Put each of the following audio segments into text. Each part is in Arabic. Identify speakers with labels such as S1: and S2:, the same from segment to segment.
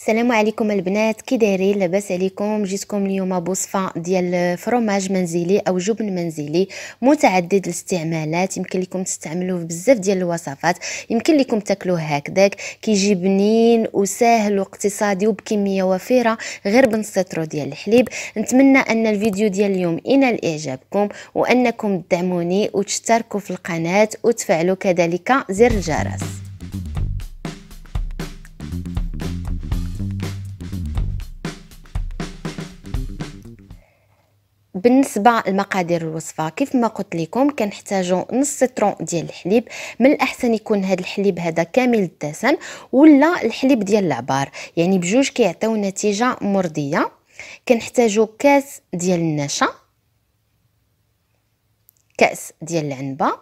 S1: السلام عليكم البنات كي دايرين لاباس عليكم جيتكم اليوم بوصفه ديال فروماج منزلي او جبن منزلي متعدد الاستعمالات يمكن لكم تستعملوه في بزاف ديال الوصفات يمكن لكم تاكلوه هكذاك كيجي بنين وساهل واقتصادي وبكميه وفيره غير بنسطرو ديال الحليب نتمنى ان الفيديو ديال اليوم ينال اعجابكم وانكم تدعموني وتشتركوا في القناه وتفعلوا كذلك زر الجرس بالنسبه لمقادير الوصفه كيف ما قلت لكم كنحتاجو نص سيترون ديال الحليب من الاحسن يكون هذا الحليب هذا كامل الدسم ولا الحليب ديال العبار يعني بجوج كيعطيو نتيجه مرضيه كنحتاجو كاس ديال النشا كاس ديال العنبه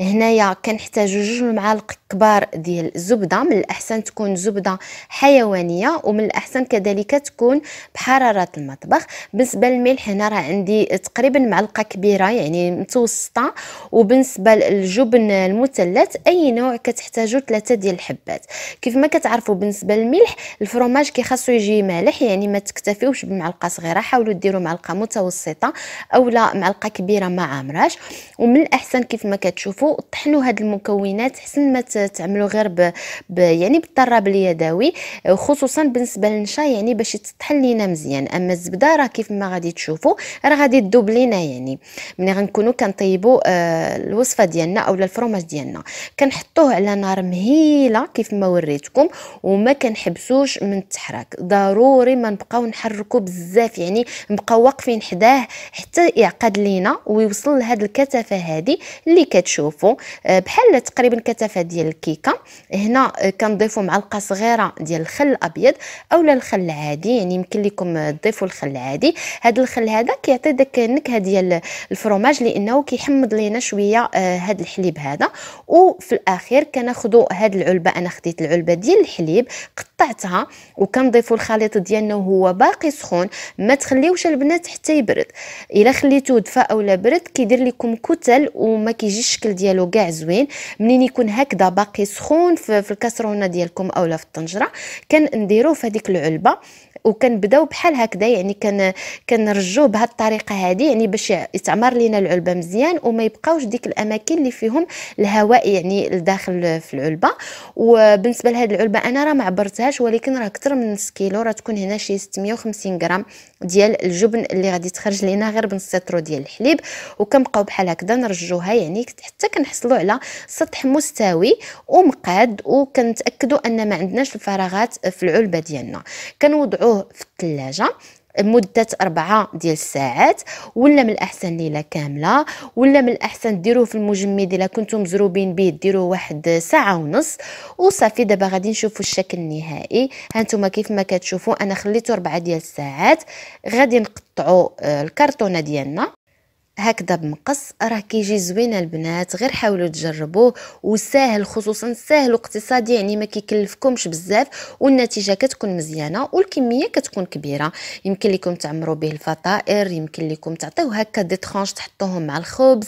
S1: هنايا كنحتاجو جوج معالق كبار ديال الزبده من الاحسن تكون زبده حيوانيه ومن الاحسن كذلك تكون بحراره المطبخ بالنسبه للملح هنا راه عندي تقريبا معلقه كبيره يعني متوسطه وبالنسبه للجبن المثلث اي نوع كتحتاجو ثلاثه ديال الحبات كيف ما كتعرفوا بالنسبه للملح الفرماج كيخصو يجي مالح يعني ما تكتفيوش بمعلقه صغيره حاولوا ديروا معلقه متوسطه اولا معلقه كبيره ما عامراش ومن الاحسن كيف ما كتشوفوا جربوا طحنوا هاد المكونات حسن ما تعملوا غير ب... ب... يعني بالطراب اليدوي خصوصا بالنسبه للنشا يعني باش تطحن لينا مزيان اما الزبده راه كيف ما غادي تشوفوا راه غادي تذوب لينا يعني ملي غنكونوا كنطيبوا آه الوصفه ديالنا اولا الفرماج ديالنا كنحطوه على نار مهيله كيف ما وريتكم وما كنحبسوش من التحراك ضروري ما نبقاو نحركو بزاف يعني نبقاو واقفين حداه حتى يعقد لينا ويوصل لهاد الكثافه هادي اللي كتشوف كنضيفو آه، بحال تقريبا كثافه ديال الكيكه هنا آه، كنضيفو معلقه صغيره ديال الخل الابيض اولا الخل العادي يعني يمكن لكم آه، تضيفوا الخل العادي هاد الخل هذا كيعطي داك النكهه ديال الفرماج لانه كيحمض لينا شويه هاد الحليب هذا وفي الاخير كناخذوا هاد العلبه انا خديت العلبه ديال الحليب قطعتها وكنضيفوا الخليط ديالنا وهو باقي سخون ما تخليوش البنات حتى يبرد الا خليتوه دفا اولا برد كيدير لكم كتل وما كيجيش الشكل ديال ديالو كاع زوين منين يكون هكذا باقي سخون في الكسرونه ديالكم اولا في الطنجره كنديروه في هذيك العلبه وكنبداو بحال هكذا يعني كان كنرجوه بهاد الطريقه هذه يعني باش يتعمر لينا العلبه مزيان وما يبقاوش ديك الاماكن اللي فيهم الهواء يعني لداخل في العلبه وبالنسبه لهاد العلبه انا راه ما عبرتهاش ولكن راه اكثر من نص كيلو راه تكون هنا شي 650 غرام ديال الجبن اللي غادي تخرج لينا غير بنص سطرو ديال الحليب وكنبقاو بحال هكذا نرجوها يعني حتى كنحصلوا على سطح مستوي ومقاد وكنتاكدوا ان ما عندناش الفراغات في العلبه ديالنا كنوضعوه في الثلاجه مدة أربعة ديال الساعات ولا من الأحسن ليلة كاملة ولا من الأحسن ديروه في المجمد إلا كنتم مزروبين به ديروه واحد ساعة ونص وصافي دابا غادي نشوفوا الشكل النهائي هانتوما كيف ما كتشوفوا أنا خليته أربعة ديال الساعات غادي نقطعوا آه، الكرتونة ديالنا هكذا بمقص راه كيجي زوين البنات غير حاولوا تجربوه وساهل خصوصا ساهل واقتصادي يعني ما كيكلفكمش بزاف والنتيجه كتكون مزيانه والكميه كتكون كبيره يمكن لكم تعمروا به الفطائر يمكن لكم تعطيوه هكا دي ترانش تحطوهم مع الخبز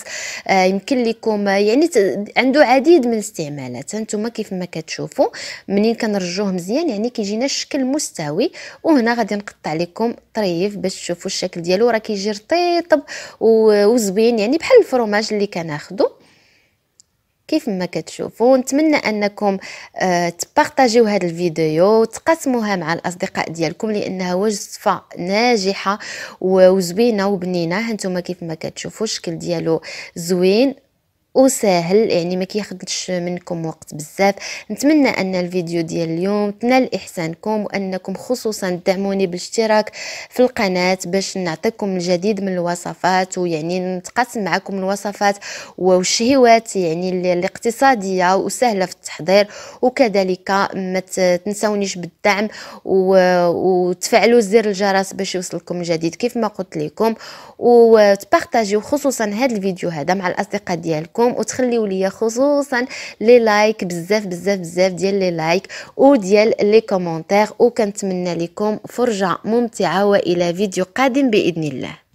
S1: آه يمكن لكم آه، يعني ت... عنده عديد من الاستعمالات انتم كيف ما كتشوفوا منين كنرجوه مزيان يعني كيجينا الشكل مستوي وهنا غادي نقطع لكم طريف باش تشوفوا الشكل ديالو راه كيجي رطيب و وزوين يعني بحال الفرماج اللي كناخدو كيف ما كتشوفوا نتمنى انكم آه، تبارطاجيو هذا الفيديو وتقاسموها مع الاصدقاء ديالكم لانها وصفه ناجحه وزوينه وبنينه هانتوما كيف ما كتشوفوا الشكل ديالو زوين وسهل يعني ما كياخدش منكم وقت بزاف نتمنى ان الفيديو ديال اليوم تنال احسانكم وانكم خصوصا تدعموني بالاشتراك في القناه باش نعطيكم الجديد من الوصفات ويعني نتقاسم معكم الوصفات والشهوات يعني الاقتصاديه وسهله في التحضير وكذلك ما تنسونيش بالدعم وتفعلوا زر الجرس باش يوصلكم الجديد كيف ما قلت لكم وتبارتاجيو خصوصا هذا الفيديو هذا مع الاصدقاء ديالكم ديالكم وتخليو ليا خصوصا لي لايك بزاف بزاف بزاف ديال لي لايك وديال لي كومونتير وكنتمنى لكم فرجه ممتعه والى فيديو قادم باذن الله